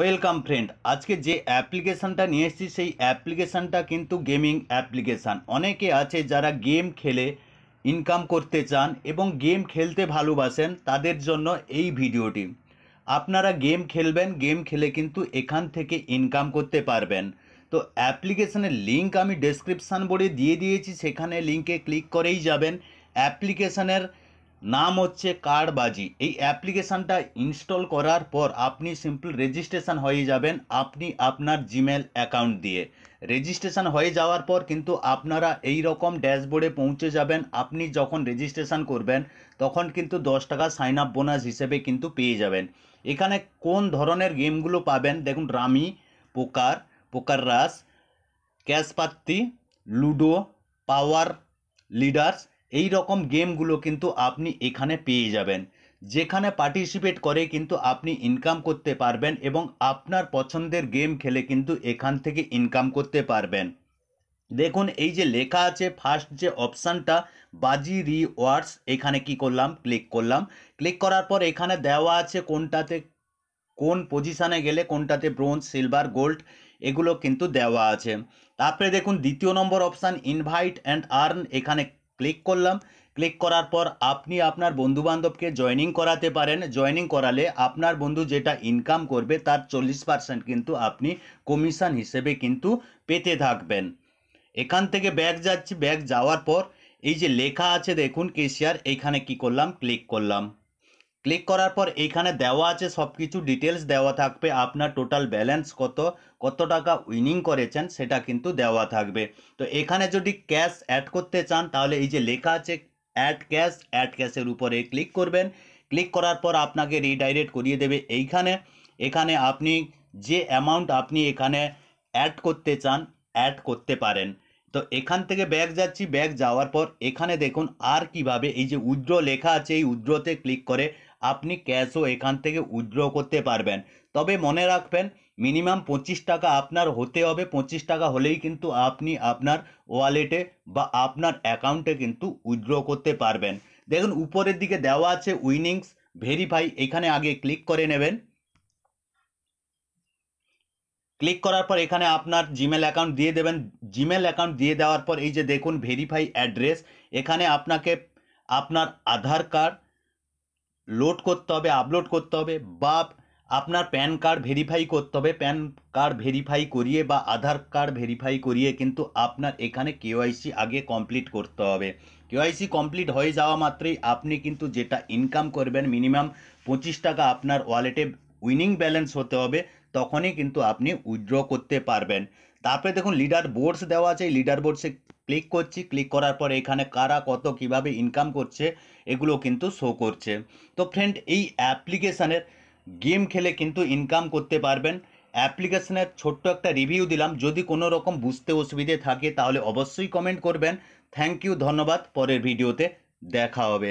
welcome friend আজকে যে অ্যাপ্লিকেশানটা নিয়ে এসেছি সেই অ্যাপ্লিকেশানটা কিন্তু গেমিং অ্যাপ্লিকেশান অনেকে আছে যারা গেম খেলে ইনকাম করতে চান এবং গেম খেলতে ভালোবাসেন তাদের জন্য এই ভিডিওটি আপনারা গেম খেলবেন গেম খেলে কিন্তু এখান থেকে ইনকাম করতে পারবেন তো অ্যাপ্লিকেশানের লিঙ্ক আমি ডেসক্রিপশান বোর্ডে দিয়ে দিয়েছি সেখানে লিঙ্কে ক্লিক করেই যাবেন অ্যাপ্লিকেশানের নাম হচ্ছে কার্ডবাজি এই অ্যাপ্লিকেশানটা ইনস্টল করার পর আপনি সিম্পল রেজিস্ট্রেশন হয়ে যাবেন আপনি আপনার জিমেল অ্যাকাউন্ট দিয়ে রেজিস্ট্রেশন হয়ে যাওয়ার পর কিন্তু আপনারা এই রকম ড্যাশবোর্ডে পৌঁছে যাবেন আপনি যখন রেজিস্ট্রেশন করবেন তখন কিন্তু দশ টাকা সাইন আপ বোনাস হিসেবে কিন্তু পেয়ে যাবেন এখানে কোন ধরনের গেমগুলো পাবেন দেখুন রামি পোকার পোকার রাস cash patti ludo power leaders এই রকম গেমগুলো কিন্তু আপনি এখানে পেয়ে যাবেন যেখানে পার্টিসিপেট করে কিন্তু আপনি ইনকাম করতে পারবেন এবং আপনার পছন্দের গেম খেলে কিন্তু এখান থেকে ইনকাম করতে পারবেন দেখুন এই যে লেখা আছে ফার্স্ট যে অপশানটা বাজি রিওয়ার্ডস এখানে কি করলাম ক্লিক করলাম ক্লিক করার পর এখানে দেওয়া আছে কোনটাতে কোন পজিশানে গেলে কোনটাতে ব্রোঞ্জ সিলভার গোল্ড এগুলো কিন্তু দেওয়া আছে তারপরে দেখুন দ্বিতীয় নম্বর অপশান ইনভাইট অ্যান্ড আর্ন এখানে ক্লিক করলাম ক্লিক করার পর আপনি আপনার বন্ধুবান্ধবকে জয়নিং করাতে পারেন জয়নিং করালে আপনার বন্ধু যেটা ইনকাম করবে তার চল্লিশ পার্সেন্ট কিন্তু আপনি কমিশন হিসেবে কিন্তু পেতে থাকবেন এখান থেকে ব্যাগ যাচ্ছি ব্যাগ যাওয়ার পর এই যে লেখা আছে দেখুন কেশিয়ার এইখানে কি করলাম ক্লিক করলাম ক্লিক করার পর এখানে দেওয়া আছে সব কিছু ডিটেলস দেওয়া থাকবে আপনার টোটাল ব্যালেন্স কত কত টাকা উইনিং করেছেন সেটা কিন্তু দেওয়া থাকবে তো এখানে যদি ক্যাশ অ্যাড করতে চান তাহলে এই যে লেখা আছে অ্যাড ক্যাশ অ্যাড ক্যাশের উপরে ক্লিক করবেন ক্লিক করার পর আপনাকে রিডাইরেক্ট করিয়ে দেবে এইখানে এখানে আপনি যে অ্যামাউন্ট আপনি এখানে অ্যাড করতে চান অ্যাড করতে পারেন তো এখান থেকে ব্যাগ যাচ্ছি ব্যাগ যাওয়ার পর এখানে দেখুন আর কিভাবে এই যে উজ্জ্ব লেখা আছে এই উজ্জ্বতে ক্লিক করে আপনি ক্যাশও এখান থেকে উইড্র করতে পারবেন তবে মনে রাখবেন মিনিমাম পঁচিশ টাকা আপনার হতে হবে পঁচিশ টাকা হলেই কিন্তু আপনি আপনার ওয়ালেটে বা আপনার অ্যাকাউন্টে কিন্তু উইড্র করতে পারবেন দেখুন উপরের দিকে দেওয়া আছে উইনিংস ভেরিফাই এখানে আগে ক্লিক করে নেবেন ক্লিক করার পর এখানে আপনার জিমেল অ্যাকাউন্ট দিয়ে দেবেন জিমেল অ্যাকাউন্ট দিয়ে দেওয়ার পর এই যে দেখুন ভেরিফাই অ্যাড্রেস এখানে আপনাকে আপনার আধার কার্ড লোড করতে হবে আপলোড করতে হবে বা আপনার প্যান কার্ড ভেরিফাই করতে হবে প্যান কার্ড ভেরিফাই করিয়ে বা আধার কার্ড ভেরিফাই করিয়ে কিন্তু আপনার এখানে কেওয়াইসি আগে কমপ্লিট করতে হবে কেওয়াইসি কমপ্লিট হয়ে যাওয়া মাত্রই আপনি কিন্তু যেটা ইনকাম করবেন মিনিমাম পঁচিশ টাকা আপনার ওয়ালেটে উইনিং ব্যালেন্স হতে হবে তখনই কিন্তু আপনি উইথড্র করতে পারবেন তারপরে দেখুন লিডার বোর্ডস দেওয়া আছে লিডার বোর্ডসে ক্লিক করছি ক্লিক করার পর এখানে কারা কত কিভাবে ইনকাম করছে এগুলো কিন্তু শো করছে তো ফ্রেন্ড এই অ্যাপ্লিকেশানের গেম খেলে কিন্তু ইনকাম করতে পারবেন অ্যাপ্লিকেশনের ছোট্ট একটা রিভিউ দিলাম যদি কোনো রকম বুঝতে অসুবিধে থাকে তাহলে অবশ্যই কমেন্ট করবেন থ্যাংক ইউ ধন্যবাদ পরের ভিডিওতে দেখা হবে